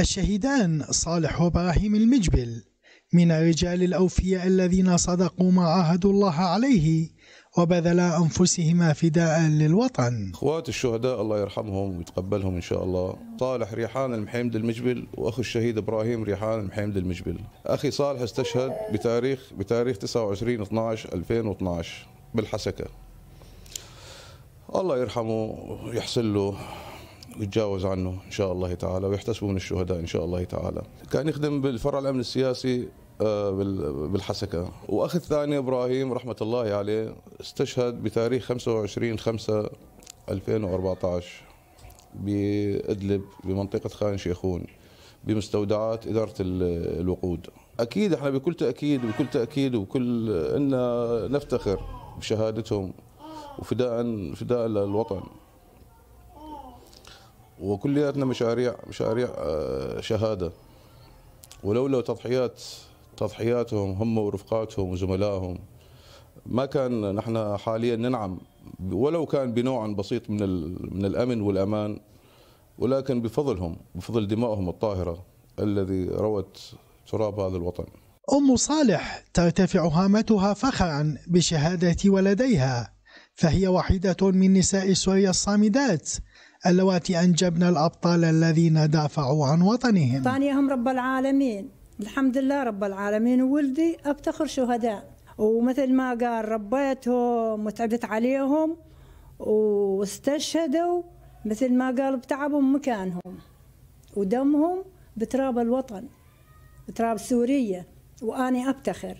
الشهيدان صالح وابراهيم المجبل من الرجال الأوفياء الذين صدقوا ما عاهدوا الله عليه وبذلا أنفسهما فداء للوطن أخوات الشهداء الله يرحمهم ويتقبلهم إن شاء الله صالح ريحان المحيمد المجبل وأخو الشهيد إبراهيم ريحان المحيمد المجبل أخي صالح استشهد بتاريخ بتاريخ 29 12 2012 بالحسكة الله يرحمه ويحسن له ويتجاوز عنه ان شاء الله تعالى ويحتسبوا من الشهداء ان شاء الله تعالى. كان يخدم بالفرع الامن السياسي آه، بالحسكه واخ الثاني ابراهيم رحمه الله عليه استشهد بتاريخ 25 5 2014 بادلب بمنطقه خان شيخون بمستودعات اداره الوقود. اكيد احنا بكل تاكيد وبكل تاكيد وبكل ان نفتخر بشهادتهم وفداء فداء للوطن وكلياتنا مشاريع مشاريع آه، شهاده ولولا تضحيات تضحياتهم هم ورفقاتهم وزملائهم ما كان نحن حاليا ننعم ولو كان بنوع بسيط من من الامن والامان ولكن بفضلهم بفضل دمائهم الطاهره الذي روت تراب هذا الوطن. ام صالح ترتفع هامتها فخرا بشهاده ولديها فهي واحدة من نساء سوريا الصامدات اللواتي أنجبن الأبطال الذين دافعوا عن وطنهم طانيهم رب العالمين الحمد لله رب العالمين وولدي أفتخر شهداء ومثل ما قال ربيتهم وتعبت عليهم واستشهدوا مثل ما قال بتعبهم مكانهم ودمهم بتراب الوطن بتراب سوريا وأني أفتخر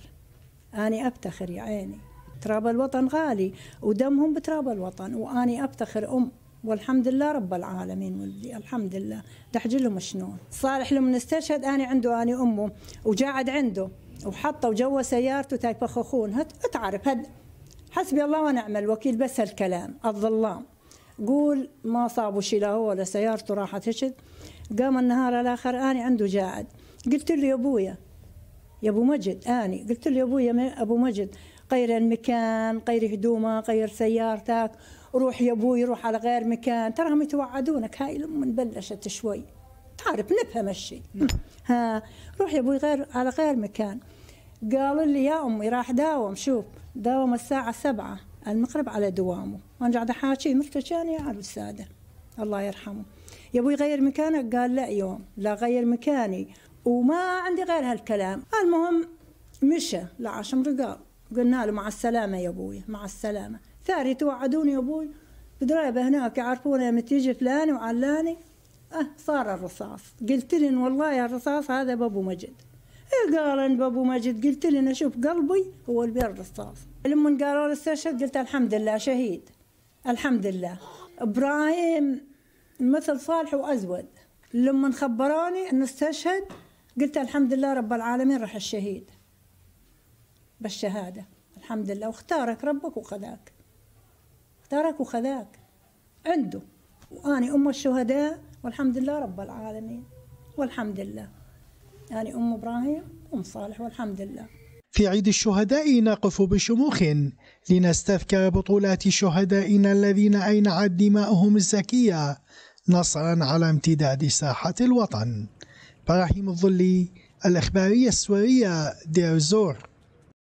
أني أفتخر يا عيني تراب الوطن غالي ودمهم بتراب الوطن واني افتخر ام والحمد لله رب العالمين ولدي الحمد لله دحج لهم شنون صالح لما نستشهد اني عنده اني امه وجاعد عنده وحطه جوا سيارته تايب هت تعرف هد حسبي الله ونعم الوكيل بس هالكلام الظلام قول ما صابوا شي لا هو ولا سيارته راحت هشد قام النهار الاخر اني عنده جاعد قلت له يا ابويا يا ابو مجد اني قلت له يا ابويا ابو مجد غير المكان غير هدومه غير سيارتك روح يا ابوي روح على غير مكان تراهم يتوعدونك هاي الام بلشت شوي تعرف نفهم نعم. الشيء ها روح يا ابوي غير على غير مكان قال لي يا امي راح داوم شوف داوم الساعه سبعة المغرب على دوامه وانا قاعده احاكي مرتك يا يعرف الساده الله يرحمه يا ابوي غير مكانك قال لا يوم لا غير مكاني وما عندي غير هالكلام المهم مشى لعشم رقاب قلنا له مع السلامة يا أبوي مع السلامة ثاري توعدوني يا أبوي بدرايبة هناك يعرفون لما تيجي فلاني وعلاني أه صار الرصاص قلت لهم والله الرصاص هذا بابو مجد إيه قال بابو مجد قلت لهم أشوف قلبي هو البير الرصاص لما قالوا لي استشهد قلت الحمد لله شهيد الحمد لله إبراهيم مثل صالح وأزود لما خبروني أنه استشهد قلت الحمد لله رب العالمين راح الشهيد بالشهادة الحمد لله واختارك ربك وخذاك اختارك وخذاك عنده وأنا أم الشهداء والحمد لله رب العالمين والحمد لله اني أم إبراهيم أم صالح والحمد لله في عيد الشهداء نقف بشموخ لنستذكر بطولات شهدائنا الذين أينعت دماؤهم الزكية نصرا على امتداد ساحة الوطن براهيم الظلي الإخبارية السورية دير الزور